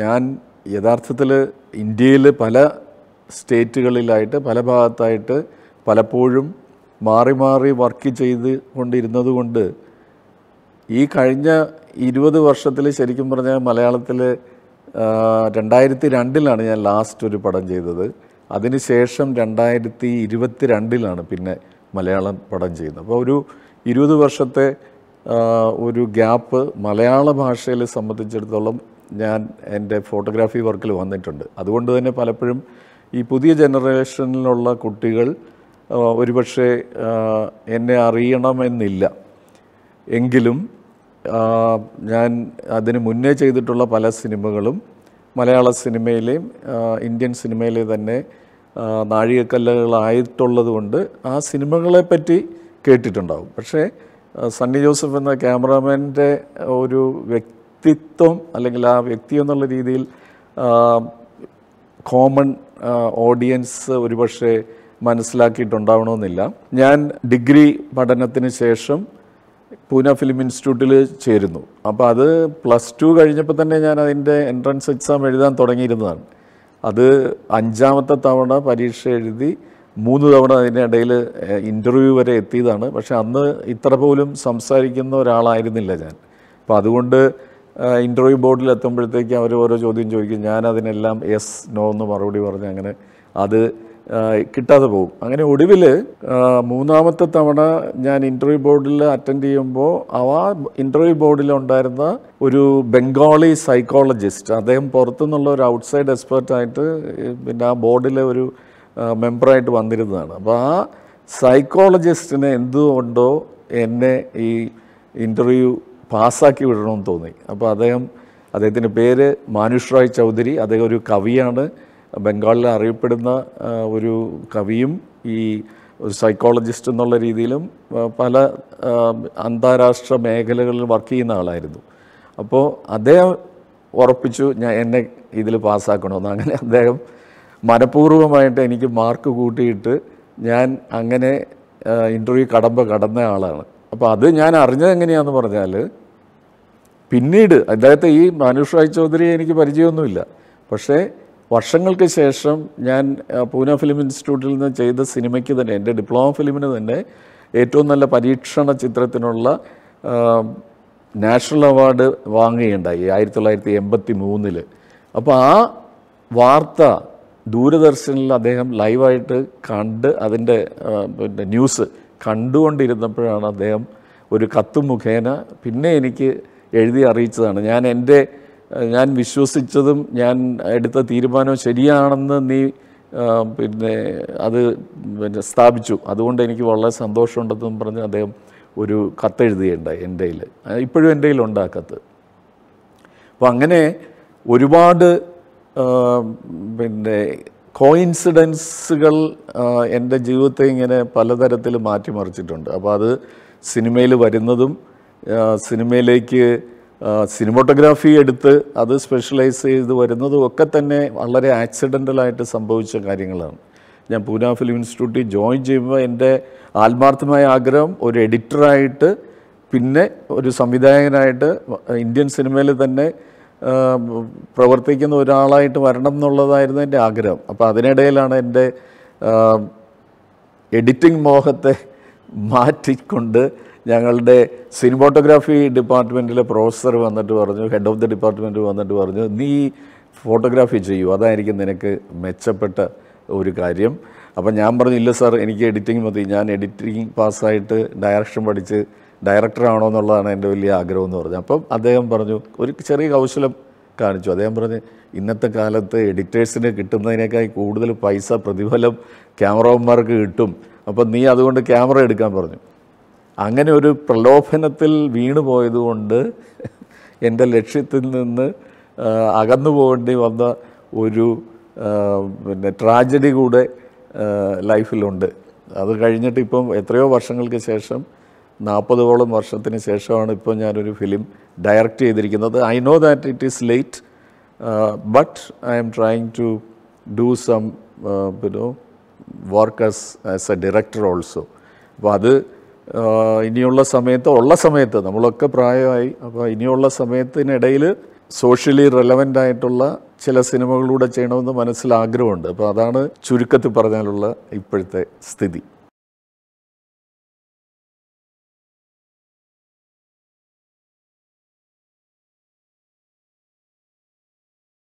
ഞാൻ യഥാർത്ഥത്തിൽ ഇന്ത്യയിൽ പല സ്റ്റേറ്റുകളിലായിട്ട് പല ഭാഗത്തായിട്ട് പലപ്പോഴും മാറി മാറി വർക്ക് ചെയ്ത് കൊണ്ടിരുന്നത് കൊണ്ട് ഈ കഴിഞ്ഞ ഇരുപത് വർഷത്തിൽ ശരിക്കും പറഞ്ഞാൽ മലയാളത്തിൽ രണ്ടായിരത്തി രണ്ടിലാണ് ഞാൻ ലാസ്റ്റ് ഒരു പടം ചെയ്തത് അതിനുശേഷം രണ്ടായിരത്തി ഇരുപത്തി രണ്ടിലാണ് പിന്നെ മലയാളം പടം ചെയ്യുന്നത് അപ്പോൾ ഒരു ഇരുപത് വർഷത്തെ ഒരു ഗ്യാപ്പ് മലയാള ഭാഷയിൽ സംബന്ധിച്ചിടത്തോളം ഞാൻ എൻ്റെ ഫോട്ടോഗ്രാഫി വർക്കിൽ വന്നിട്ടുണ്ട് അതുകൊണ്ട് തന്നെ പലപ്പോഴും ഈ പുതിയ ജനറേഷനിലുള്ള കുട്ടികൾ ഒരുപക്ഷെ എന്നെ അറിയണമെന്നില്ല എങ്കിലും ഞാൻ അതിന് മുന്നേ ചെയ്തിട്ടുള്ള പല സിനിമകളും മലയാള സിനിമയിലെയും ഇന്ത്യൻ സിനിമയിലെ തന്നെ നാഴികക്കല്ലുകളായിട്ടുള്ളത് കൊണ്ട് ആ സിനിമകളെപ്പറ്റി കേട്ടിട്ടുണ്ടാവും പക്ഷേ സണ്ണി ജോസഫ് എന്ന ക്യാമറാമാൻ്റെ ഒരു വ്യക്തി വ്യക്തിത്വം അല്ലെങ്കിൽ ആ വ്യക്തി എന്നുള്ള രീതിയിൽ കോമൺ ഓഡിയൻസ് ഒരുപക്ഷെ മനസ്സിലാക്കിയിട്ടുണ്ടാവണമെന്നില്ല ഞാൻ ഡിഗ്രി പഠനത്തിന് ശേഷം പൂന ഫിലിം ഇൻസ്റ്റിറ്റ്യൂട്ടിൽ ചേരുന്നു അപ്പോൾ അത് പ്ലസ് ടു കഴിഞ്ഞപ്പോൾ തന്നെ ഞാൻ അതിൻ്റെ എൻട്രൻസ് എക്സാം എഴുതാൻ തുടങ്ങിയിരുന്നതാണ് അത് അഞ്ചാമത്തെ തവണ പരീക്ഷ എഴുതി മൂന്ന് തവണ അതിനിടയിൽ ഇൻ്റർവ്യൂ വരെ എത്തിയതാണ് പക്ഷേ അന്ന് ഇത്ര പോലും സംസാരിക്കുന്ന ഒരാളായിരുന്നില്ല ഞാൻ അപ്പോൾ അതുകൊണ്ട് ഇൻ്റർവ്യൂ ബോർഡിൽ എത്തുമ്പോഴത്തേക്ക് അവർ ഓരോ ചോദ്യം ചോദിക്കും ഞാൻ അതിനെല്ലാം എസ് നോ എന്ന് മറുപടി പറഞ്ഞ് അങ്ങനെ അത് കിട്ടാതെ പോകും അങ്ങനെ ഒടുവിൽ മൂന്നാമത്തെ തവണ ഞാൻ ഇൻ്റർവ്യൂ ബോർഡിൽ അറ്റൻഡ് ചെയ്യുമ്പോൾ ആ ഇൻ്റർവ്യൂ ബോർഡിലുണ്ടായിരുന്ന ഒരു ബംഗാളി സൈക്കോളജിസ്റ്റ് അദ്ദേഹം പുറത്തുനിന്നുള്ള ഒരു ഔട്ട്സൈഡ് എക്സ്പേർട്ടായിട്ട് പിന്നെ ആ ബോർഡിലെ ഒരു മെമ്പറായിട്ട് വന്നിരുന്നതാണ് അപ്പോൾ ആ സൈക്കോളജിസ്റ്റിനെ എന്തുകൊണ്ടോ എന്നെ ഈ ഇൻ്റർവ്യൂ പാസ്സാക്കി വിടണമെന്ന് തോന്നി അപ്പോൾ അദ്ദേഹം അദ്ദേഹത്തിൻ്റെ പേര് മാനുഷ് റായ് ചൗധരി അദ്ദേഹം ഒരു കവിയാണ് ബംഗാളിൽ അറിയപ്പെടുന്ന ഒരു കവിയും ഈ ഒരു സൈക്കോളജിസ്റ്റ് എന്നുള്ള രീതിയിലും പല അന്താരാഷ്ട്ര മേഖലകളിൽ വർക്ക് ചെയ്യുന്ന ആളായിരുന്നു അപ്പോൾ അദ്ദേഹം ഉറപ്പിച്ചു ഞാൻ എന്നെ ഇതിൽ പാസ്സാക്കണമെന്ന് അങ്ങനെ അദ്ദേഹം മനഃപൂർവ്വമായിട്ട് എനിക്ക് മാർക്ക് കൂട്ടിയിട്ട് ഞാൻ അങ്ങനെ ഇൻ്റർവ്യൂ കടമ്പ കടന്ന ആളാണ് അപ്പോൾ അത് ഞാൻ അറിഞ്ഞത് എങ്ങനെയാണെന്ന് പറഞ്ഞാൽ പിന്നീട് അദ്ദേഹത്തെ ഈ മാനുഷ് റായ് എനിക്ക് പരിചയമൊന്നുമില്ല പക്ഷേ വർഷങ്ങൾക്ക് ശേഷം ഞാൻ പൂന ഫിലിം ഇൻസ്റ്റിറ്റ്യൂട്ടിൽ നിന്ന് ചെയ്ത സിനിമയ്ക്ക് തന്നെ എൻ്റെ ഡിപ്ലോമ ഫിലിമിന് തന്നെ ഏറ്റവും നല്ല പരീക്ഷണ ചിത്രത്തിനുള്ള നാഷണൽ അവാർഡ് വാങ്ങുകയുണ്ടായി ആയിരത്തി തൊള്ളായിരത്തി എൺപത്തി മൂന്നിൽ അപ്പോൾ ആ വാർത്ത ദൂരദർശനിൽ അദ്ദേഹം ലൈവായിട്ട് കണ്ട് അതിൻ്റെ പിന്നെ ന്യൂസ് കണ്ടുകൊണ്ടിരുന്നപ്പോഴാണ് അദ്ദേഹം ഒരു കത്ത് മുഖേന പിന്നെ എനിക്ക് എഴുതി അറിയിച്ചതാണ് ഞാൻ എൻ്റെ ഞാൻ വിശ്വസിച്ചതും ഞാൻ എടുത്ത തീരുമാനവും ശരിയാണെന്ന് നീ പിന്നെ അത് പിന്നെ സ്ഥാപിച്ചു അതുകൊണ്ട് എനിക്ക് വളരെ സന്തോഷമുണ്ടെന്നും പറഞ്ഞ് അദ്ദേഹം ഒരു കത്തെഴുതുകയുണ്ടായി എൻ്റെ കയ്യിൽ ഇപ്പോഴും എൻ്റെ കയ്യിലുണ്ട് ആ കത്ത് അപ്പോൾ അങ്ങനെ ഒരുപാട് പിന്നെ കോയിൻസിഡൻസുകൾ എൻ്റെ ജീവിതത്തെ ഇങ്ങനെ പലതരത്തിൽ മാറ്റിമറിച്ചിട്ടുണ്ട് അപ്പോൾ അത് സിനിമയിൽ വരുന്നതും സിനിമയിലേക്ക് സിനിമോട്ടോഗ്രാഫി എടുത്ത് അത് സ്പെഷ്യലൈസ് ചെയ്ത് വരുന്നതും ഒക്കെ തന്നെ വളരെ ആക്സിഡൻ്റലായിട്ട് സംഭവിച്ച കാര്യങ്ങളാണ് ഞാൻ പൂന ഫിലിം ഇൻസ്റ്റിറ്റ്യൂട്ടിൽ ജോയിൻ ചെയ്യുമ്പോൾ എൻ്റെ ആത്മാർത്ഥമായ ആഗ്രഹം ഒരു എഡിറ്ററായിട്ട് പിന്നെ ഒരു സംവിധായകനായിട്ട് ഇന്ത്യൻ സിനിമയിൽ തന്നെ പ്രവർത്തിക്കുന്ന ഒരാളായിട്ട് വരണം എന്നുള്ളതായിരുന്നു എൻ്റെ ആഗ്രഹം അപ്പോൾ അതിനിടയിലാണ് എൻ്റെ എഡിറ്റിംഗ് മോഹത്തെ മാറ്റിക്കൊണ്ട് ഞങ്ങളുടെ സിനിമോട്ടോഗ്രാഫി ഡിപ്പാർട്ട്മെൻറ്റിലെ പ്രൊഫസർ വന്നിട്ട് പറഞ്ഞു ഹെഡ് ഓഫ് ദി ഡിപ്പാർട്ട്മെൻറ്റ് വന്നിട്ട് പറഞ്ഞു നീ ഫോട്ടോഗ്രാഫി ചെയ്യൂ അതായിരിക്കും നിനക്ക് മെച്ചപ്പെട്ട ഒരു കാര്യം അപ്പം ഞാൻ പറഞ്ഞു ഇല്ല സാർ എനിക്ക് എഡിറ്റിംഗ് മതി ഞാൻ എഡിറ്റിംഗ് പാസ്സായിട്ട് ഡയറക്ഷൻ പഠിച്ച് ഡയറക്ടർ ആണോ എന്നുള്ളതാണ് എൻ്റെ വലിയ ആഗ്രഹം എന്ന് പറഞ്ഞു അപ്പം അദ്ദേഹം പറഞ്ഞു ഒരു ചെറിയ കൗശലം കാണിച്ചു അദ്ദേഹം പറഞ്ഞ് ഇന്നത്തെ കാലത്ത് എഡിറ്റേഴ്സിന് കിട്ടുന്നതിനേക്കാൾ കൂടുതൽ പൈസ പ്രതിഫലം ക്യാമറമാർക്ക് കിട്ടും അപ്പം നീ അതുകൊണ്ട് ക്യാമറ എടുക്കാൻ പറഞ്ഞു അങ്ങനെ ഒരു പ്രലോഭനത്തിൽ വീണുപോയതുകൊണ്ട് പോയതുകൊണ്ട് എൻ്റെ ലക്ഷ്യത്തിൽ നിന്ന് അകന്നു പോകേണ്ടി വന്ന ഒരു പിന്നെ ട്രാജഡി കൂടെ ലൈഫിലുണ്ട് അത് കഴിഞ്ഞിട്ട് ഇപ്പം എത്രയോ വർഷങ്ങൾക്ക് ശേഷം നാൽപ്പതോളം വർഷത്തിന് ശേഷമാണ് ഇപ്പോൾ ഞാനൊരു ഫിലിം ഡയറക്റ്റ് ചെയ്തിരിക്കുന്നത് I know that it is late but I'm trying to do some പിന്നെ work as as a director also അപ്പോൾ അത് uh, ഇനിയുള്ള സമയത്ത് ഉള്ള സമയത്ത് നമ്മളൊക്കെ പ്രായമായി അപ്പോൾ ഇനിയുള്ള സമയത്തിനിടയിൽ സോഷ്യലി റെലവൻ്റ് ആയിട്ടുള്ള ചില സിനിമകളിലൂടെ ചെയ്യണമെന്ന് മനസ്സിൽ ആഗ്രഹമുണ്ട് അപ്പോൾ അതാണ് ചുരുക്കത്തിൽ പറഞ്ഞാലുള്ള ഇപ്പോഴത്തെ സ്ഥിതി